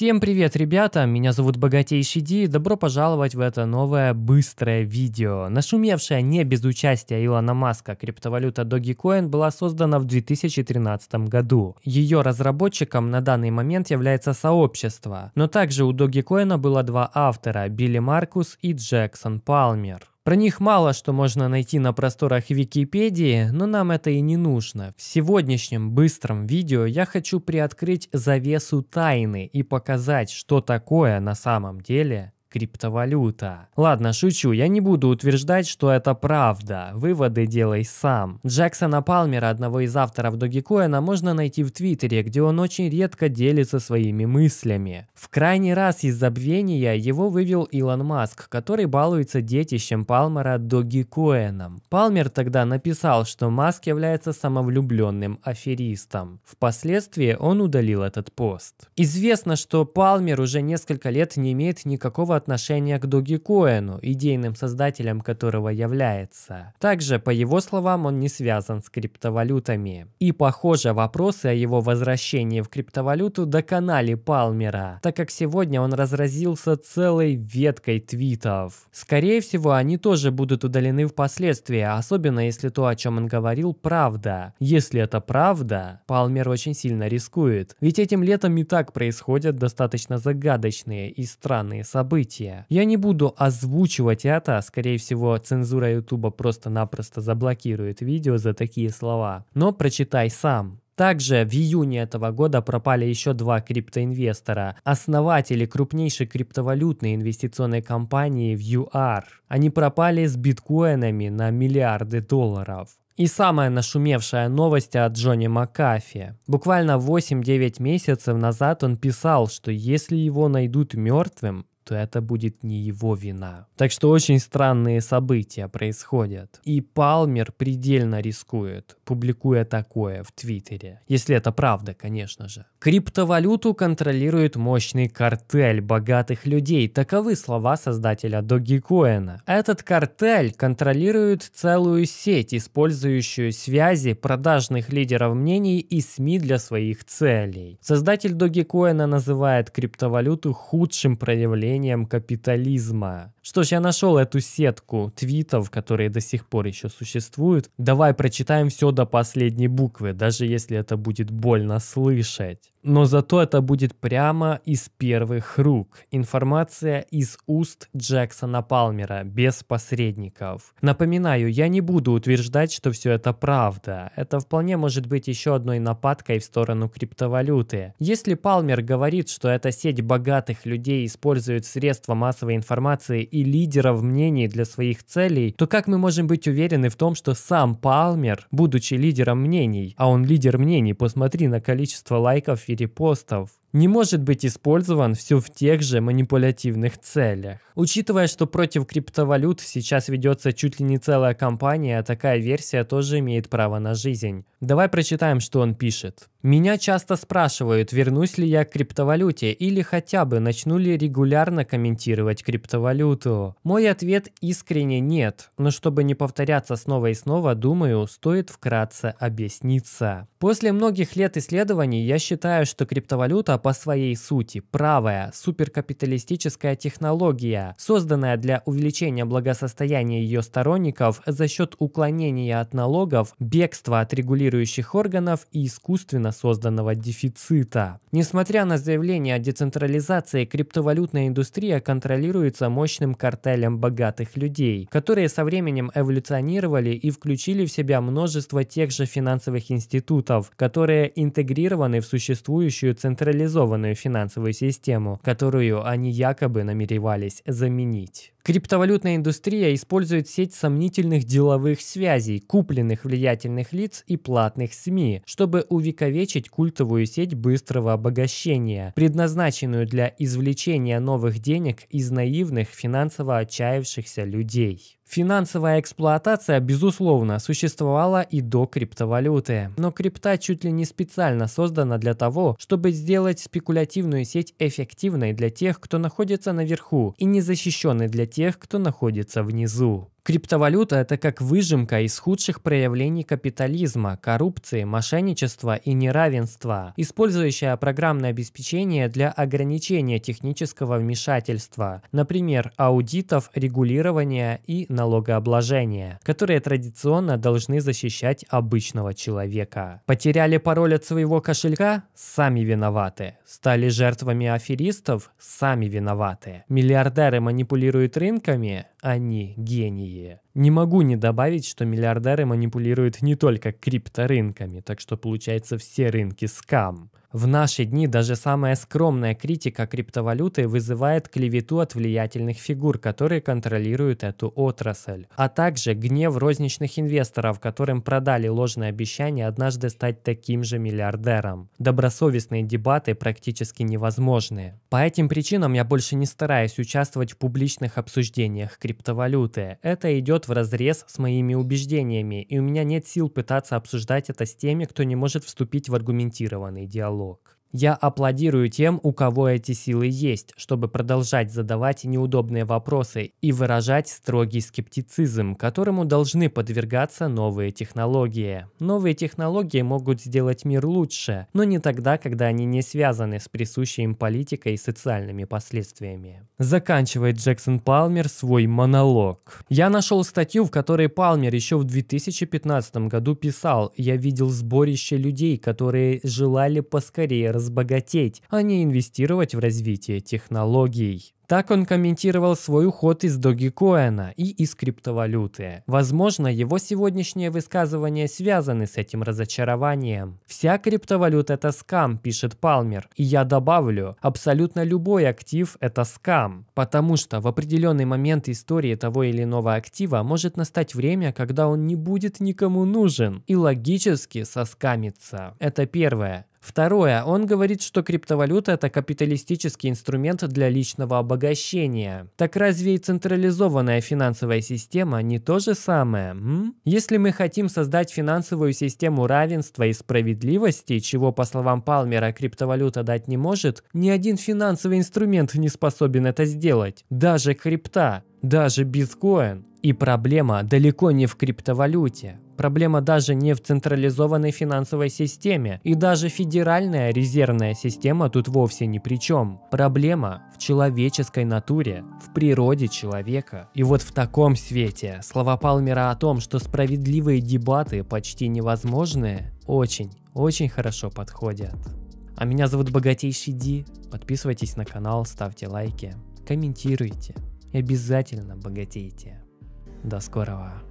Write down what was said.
Всем привет, ребята! Меня зовут Богатейший Ди, добро пожаловать в это новое быстрое видео. Нашумевшая не без участия Илона Маска криптовалюта Dogecoin была создана в 2013 году. Ее разработчиком на данный момент является сообщество, но также у Dogecoin было два автора – Билли Маркус и Джексон Палмер. Про них мало что можно найти на просторах Википедии, но нам это и не нужно. В сегодняшнем быстром видео я хочу приоткрыть завесу тайны и показать, что такое на самом деле криптовалюта. Ладно, шучу, я не буду утверждать, что это правда. Выводы делай сам. Джексона Палмера, одного из авторов Dogecoin, можно найти в Твиттере, где он очень редко делится своими мыслями. В крайний раз из забвения его вывел Илон Маск, который балуется детищем Палмера Dogecoin. Палмер тогда написал, что Маск является самовлюбленным аферистом. Впоследствии он удалил этот пост. Известно, что Палмер уже несколько лет не имеет никакого отношения к Дуги Коэну, идейным создателем которого является. Также, по его словам, он не связан с криптовалютами. И, похоже, вопросы о его возвращении в криптовалюту доконали Палмера, так как сегодня он разразился целой веткой твитов. Скорее всего, они тоже будут удалены впоследствии, особенно если то, о чем он говорил, правда. Если это правда, Палмер очень сильно рискует. Ведь этим летом и так происходят достаточно загадочные и странные события события. Я не буду озвучивать это, скорее всего, цензура Ютуба просто-напросто заблокирует видео за такие слова. Но прочитай сам. Также в июне этого года пропали еще два криптоинвестора, основатели крупнейшей криптовалютной инвестиционной компании в VR. Они пропали с биткоинами на миллиарды долларов. И самая нашумевшая новость о Джонни Макафе. Буквально 8-9 месяцев назад он писал, что если его найдут мертвым, то это будет не его вина. Так что очень странные события происходят. И Палмер предельно рискует, публикуя такое в Твиттере. Если это правда, конечно же. Криптовалюту контролирует мощный картель богатых людей. Таковы слова создателя Догикоина. Этот картель контролирует целую сеть, использующую связи продажных лидеров мнений и СМИ для своих целей. Создатель Догикоина называет криптовалюту худшим проявлением творением капитализма. Что ж, я нашел эту сетку твитов, которые до сих пор еще существуют. Давай прочитаем все до последней буквы, даже если это будет больно слышать но зато это будет прямо из первых рук. Информация из уст Джексона Палмера, без посредников. Напоминаю, я не буду утверждать, что все это правда. Это вполне может быть еще одной нападкой в сторону криптовалюты. Если Палмер говорит, что эта сеть богатых людей использует средства массовой информации и лидеров мнений для своих целей, то как мы можем быть уверены в том, что сам Палмер, будучи лидером мнений, а он лидер мнений, посмотри на количество лайков репостов не может быть использован все в тех же манипулятивных целях. Учитывая, что против криптовалют сейчас ведется чуть ли не целая кампания, а такая версия тоже имеет право на жизнь. Давай прочитаем, что он пишет. Меня часто спрашивают, вернусь ли я к криптовалюте или хотя бы начну ли регулярно комментировать криптовалюту. Мой ответ искренне нет, но чтобы не повторяться снова и снова, думаю, стоит вкратце объясниться. После многих лет исследований я считаю, что криптовалюта по своей сути правая суперкапиталистическая технология, созданная для увеличения благосостояния ее сторонников за счет уклонения от налогов, бегства от регулирующих органов и искусственно созданного дефицита. Несмотря на заявление о децентрализации, криптовалютная индустрия контролируется мощным картелем богатых людей, которые со временем эволюционировали и включили в себя множество тех же финансовых институтов, которые интегрированы в существующую централизацию централизованную финансовую систему, которую они якобы намеревались заменить. Криптовалютная индустрия использует сеть сомнительных деловых связей, купленных влиятельных лиц и платных СМИ, чтобы увековечить культовую сеть быстрого обогащения, предназначенную для извлечения новых денег из наивных финансово отчаявшихся людей. Финансовая эксплуатация, безусловно, существовала и до криптовалюты. Но крипта чуть ли не специально создана для того, чтобы сделать спекулятивную сеть эффективной для тех, кто находится наверху, и незащищенной для тех, кто находится внизу. Криптовалюта – это как выжимка из худших проявлений капитализма, коррупции, мошенничества и неравенства, использующая программное обеспечение для ограничения технического вмешательства, например, аудитов, регулирования и налогообложения, которые традиционно должны защищать обычного человека. Потеряли пароль от своего кошелька? Сами виноваты. Стали жертвами аферистов? Сами виноваты. Миллиардеры манипулируют рынками? Они гении. России. Не могу не добавить, что миллиардеры манипулируют не только крипторынками, так что получается все рынки скам. В наши дни даже самая скромная критика криптовалюты вызывает клевету от влиятельных фигур, которые контролируют эту отрасль, а также гнев розничных инвесторов, которым продали ложное обещание однажды стать таким же миллиардером. Добросовестные дебаты практически невозможны. По этим причинам я больше не стараюсь участвовать в публичных обсуждениях криптовалюты. Это идет в разрез с моими убеждениями, и у меня нет сил пытаться обсуждать это с теми, кто не может вступить в аргументированный диалог. Look. Я аплодирую тем, у кого эти силы есть, чтобы продолжать задавать неудобные вопросы и выражать строгий скептицизм, которому должны подвергаться новые технологии. Новые технологии могут сделать мир лучше, но не тогда, когда они не связаны с присущей им политикой и социальными последствиями. Заканчивает Джексон Палмер свой монолог. Я нашел статью, в которой Палмер еще в 2015 году писал «Я видел сборище людей, которые желали поскорее разбогатеть, а не инвестировать в развитие технологий. Так он комментировал свой уход из Dogecoin и из криптовалюты. Возможно, его сегодняшние высказывания связаны с этим разочарованием. «Вся криптовалюта – это скам», – пишет Палмер. И я добавлю, абсолютно любой актив – это скам. Потому что в определенный момент истории того или иного актива может настать время, когда он не будет никому нужен и логически соскамится. Это первое. Второе, он говорит, что криптовалюта – это капиталистический инструмент для личного обогащения. Так разве и централизованная финансовая система не то же самое? М? Если мы хотим создать финансовую систему равенства и справедливости, чего, по словам Палмера, криптовалюта дать не может, ни один финансовый инструмент не способен это сделать, даже крипта даже биткоин. И проблема далеко не в криптовалюте. Проблема даже не в централизованной финансовой системе, и даже федеральная резервная система тут вовсе ни при чем. Проблема в человеческой натуре, в природе человека. И вот в таком свете слова Палмера о том, что справедливые дебаты почти невозможны, очень, очень хорошо подходят. А меня зовут Богатейший Ди, подписывайтесь на канал, ставьте лайки, комментируйте и обязательно богатейте. До скорого!